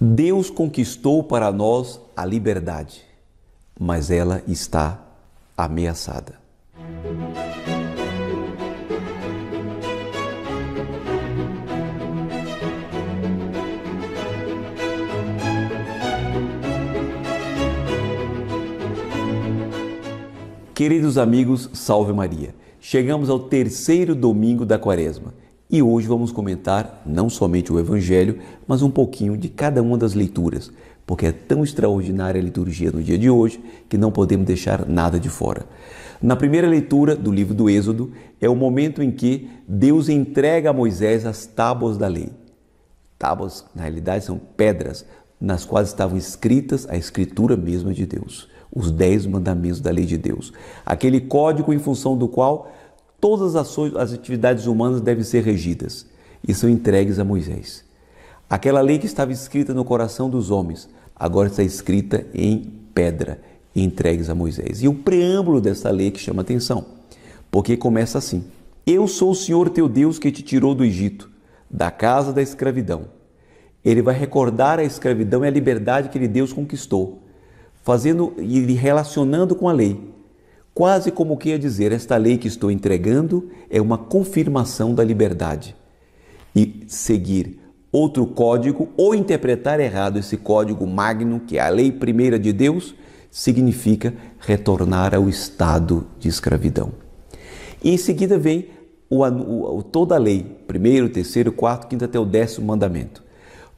Deus conquistou para nós a liberdade, mas ela está ameaçada. Queridos amigos, salve Maria! Chegamos ao terceiro domingo da quaresma e hoje vamos comentar não somente o Evangelho, mas um pouquinho de cada uma das leituras, porque é tão extraordinária a liturgia no dia de hoje que não podemos deixar nada de fora. Na primeira leitura do livro do Êxodo, é o momento em que Deus entrega a Moisés as tábuas da lei. Tábuas, na realidade, são pedras nas quais estavam escritas a escritura mesma de Deus, os dez mandamentos da lei de Deus, aquele código em função do qual Todas as, as atividades humanas devem ser regidas e são entregues a Moisés. Aquela lei que estava escrita no coração dos homens, agora está escrita em pedra e entregues a Moisés. E o preâmbulo dessa lei que chama atenção, porque começa assim: Eu sou o Senhor teu Deus que te tirou do Egito, da casa da escravidão. Ele vai recordar a escravidão e a liberdade que ele Deus conquistou, fazendo e relacionando com a lei quase como que ia dizer: esta lei que estou entregando é uma confirmação da liberdade. E seguir outro código ou interpretar errado esse código magno, que é a lei primeira de Deus, significa retornar ao estado de escravidão. E em seguida vem o, o, toda a lei, primeiro, terceiro, quarto, quinto até o décimo mandamento,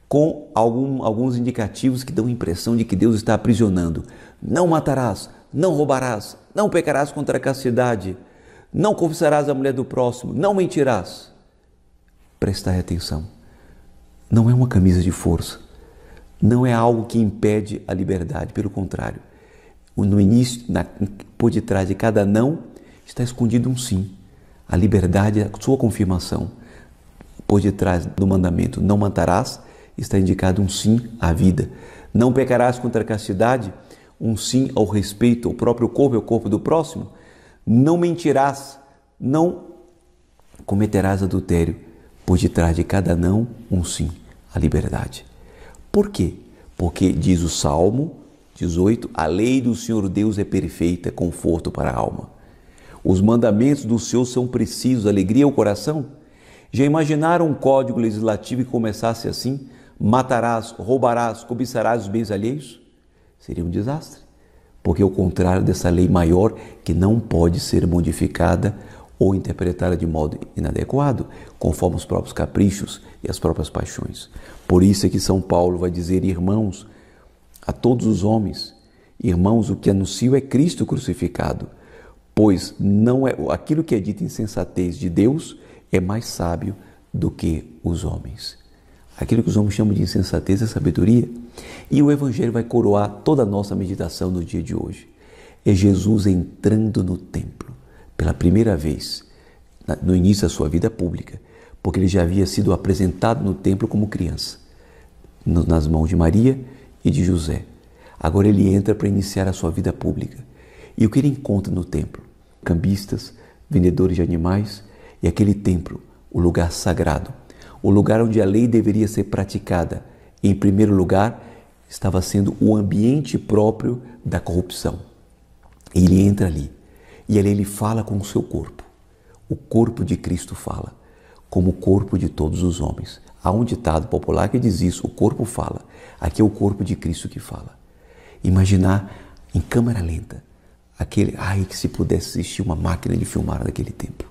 com algum, alguns indicativos que dão a impressão de que Deus está aprisionando. Não matarás, não roubarás, não pecarás contra a castidade, não confessarás a mulher do próximo, não mentirás. Prestai atenção. Não é uma camisa de força, não é algo que impede a liberdade, pelo contrário. No início, na, por detrás de cada não, está escondido um sim. A liberdade é a sua confirmação. Por detrás do mandamento não matarás, está indicado um sim à vida. Não pecarás contra a castidade, um sim ao respeito ao próprio corpo e ao corpo do próximo, não mentirás, não cometerás adultério, por detrás de cada não, um sim, a liberdade. Por quê? Porque diz o Salmo 18: a lei do Senhor Deus é perfeita, conforto para a alma. Os mandamentos do Senhor são precisos, alegria ao coração. Já imaginaram um código legislativo que começasse assim? Matarás, roubarás, cobiçarás os bens alheios? Seria um desastre, porque o contrário dessa lei maior que não pode ser modificada ou interpretada de modo inadequado, conforme os próprios caprichos e as próprias paixões. Por isso é que São Paulo vai dizer, irmãos, a todos os homens, irmãos, o que anuncio é Cristo crucificado, pois não é aquilo que é dito em sensatez de Deus é mais sábio do que os homens. Aquilo que os homens chamam de insensatez é sabedoria. E o Evangelho vai coroar toda a nossa meditação no dia de hoje. É Jesus entrando no templo pela primeira vez, no início da sua vida pública, porque ele já havia sido apresentado no templo como criança, nas mãos de Maria e de José. Agora ele entra para iniciar a sua vida pública. E o que ele encontra no templo? Cambistas, vendedores de animais e aquele templo, o lugar sagrado o lugar onde a lei deveria ser praticada, em primeiro lugar, estava sendo o ambiente próprio da corrupção. Ele entra ali e ali ele fala com o seu corpo. O corpo de Cristo fala, como o corpo de todos os homens. Há um ditado popular que diz isso: o corpo fala. Aqui é o corpo de Cristo que fala. Imaginar em câmera lenta aquele, ai, que se pudesse existir uma máquina de filmar daquele tempo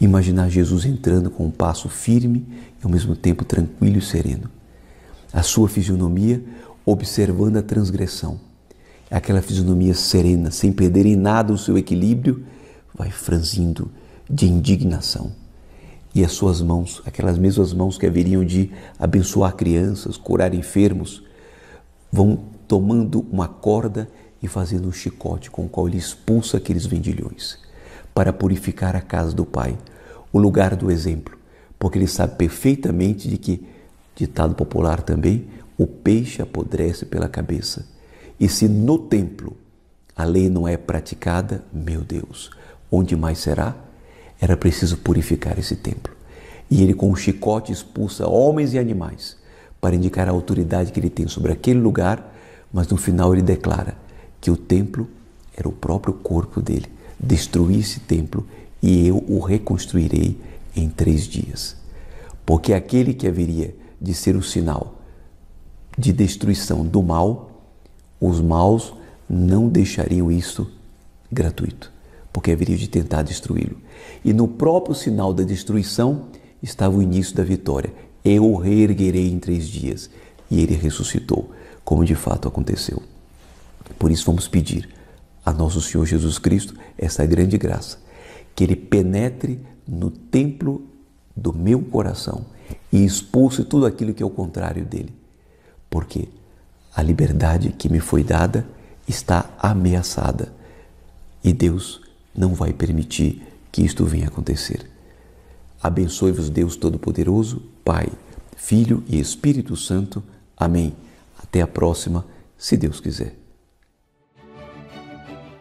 Imaginar Jesus entrando com um passo firme e ao mesmo tempo tranquilo e sereno. A sua fisionomia observando a transgressão. Aquela fisionomia serena, sem perder em nada o seu equilíbrio, vai franzindo de indignação. E as suas mãos, aquelas mesmas mãos que haveriam de abençoar crianças, curar enfermos, vão tomando uma corda e fazendo um chicote com o qual ele expulsa aqueles vendilhões para purificar a casa do pai, o lugar do exemplo, porque ele sabe perfeitamente de que, ditado popular também, o peixe apodrece pela cabeça. E se no templo a lei não é praticada, meu Deus, onde mais será? Era preciso purificar esse templo. E ele com um chicote expulsa homens e animais para indicar a autoridade que ele tem sobre aquele lugar, mas no final ele declara que o templo era o próprio corpo dele. Destruir esse templo e eu o reconstruirei em três dias. Porque aquele que haveria de ser o sinal de destruição do mal, os maus não deixariam isto gratuito, porque haveria de tentar destruí-lo. E no próprio sinal da destruição estava o início da vitória. Eu o reerguerei em três dias. E ele ressuscitou, como de fato aconteceu. Por isso vamos pedir a nosso Senhor Jesus Cristo essa grande graça que ele penetre no templo do meu coração e expulse tudo aquilo que é o contrário dele. Porque a liberdade que me foi dada está ameaçada e Deus não vai permitir que isto venha a acontecer. Abençoe-vos, Deus Todo-Poderoso, Pai, Filho e Espírito Santo. Amém. Até a próxima, se Deus quiser.